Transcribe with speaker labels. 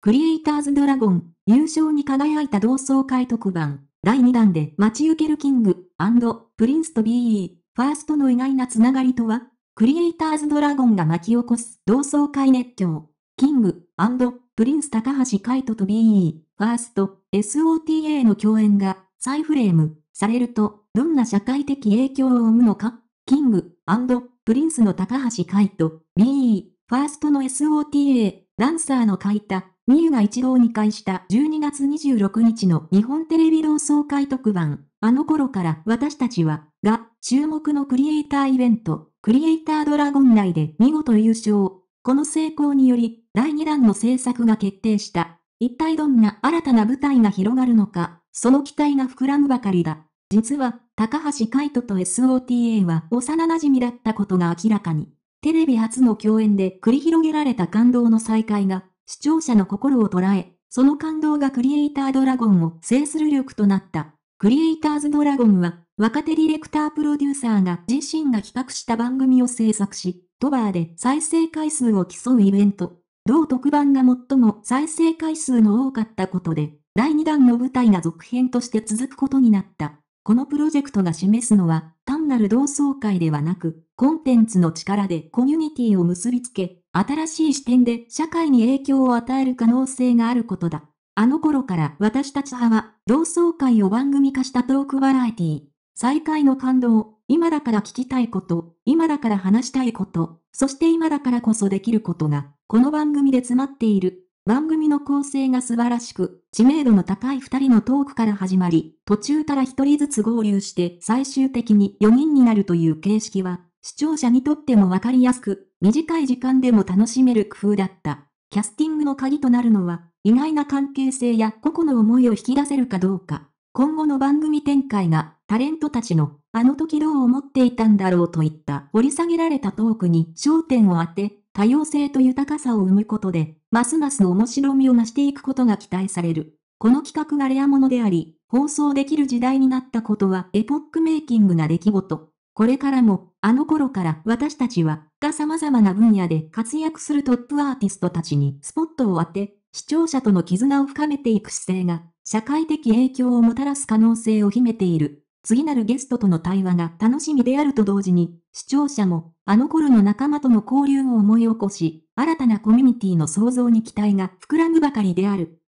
Speaker 1: クリエイターズドラゴン、優勝に輝いた同窓会特番、第2弾で待ち受けるキング、プリンスと BE、ファーストの意外なつながりとは、クリエイターズドラゴンが巻き起こす同窓会熱狂、キング、プリンス高橋海人と BE、ファースト、SOTA の共演が再フレームされると、どんな社会的影響を生むのか、キング、プリンスの高橋海人、BE、ファーストの SOTA、ダンサーの書いた、みゆが一堂に会した12月26日の日本テレビ同窓会特番、あの頃から私たちは、が、注目のクリエイターイベント、クリエイタードラゴン内で見事優勝。この成功により、第2弾の制作が決定した。一体どんな新たな舞台が広がるのか、その期待が膨らむばかりだ。実は、高橋海人と SOTA は幼馴染だったことが明らかに。テレビ初の共演で繰り広げられた感動の再会が視聴者の心を捉え、その感動がクリエイタードラゴンを制する力となった。クリエイターズドラゴンは、若手ディレクタープロデューサーが自身が企画した番組を制作し、トバーで再生回数を競うイベント。同特番が最も再生回数の多かったことで、第2弾の舞台が続編として続くことになった。このプロジェクトが示すのは、単なる同窓会ではなく、コンテンツの力でコミュニティを結びつけ、新しい視点で社会に影響を与える可能性があることだ。あの頃から私たち派は、同窓会を番組化したトークバラエティ、再会の感動、今だから聞きたいこと、今だから話したいこと、そして今だからこそできることが、この番組で詰まっている。番組の構成が素晴らしく、知名度の高い二人のトークから始まり、途中から一人ずつ合流して最終的に4人になるという形式は、視聴者にとってもわかりやすく、短い時間でも楽しめる工夫だった。キャスティングの鍵となるのは、意外な関係性や個々の思いを引き出せるかどうか。今後の番組展開が、タレントたちの、あの時どう思っていたんだろうといった掘り下げられたトークに焦点を当て、多様性と豊かさを生むことで、ますます面白みを増していくことが期待される。この企画がレアものであり、放送できる時代になったことはエポックメイキングな出来事。これからも、あの頃から私たちは、が様々な分野で活躍するトップアーティストたちにスポットを当て、視聴者との絆を深めていく姿勢が、社会的影響をもたらす可能性を秘めている。次なるゲストとの対話が楽しみであると同時に、視聴者も、あの頃の仲間との交流を思い起こし、新たなコミュニティの創造に期待が膨らむばかりである。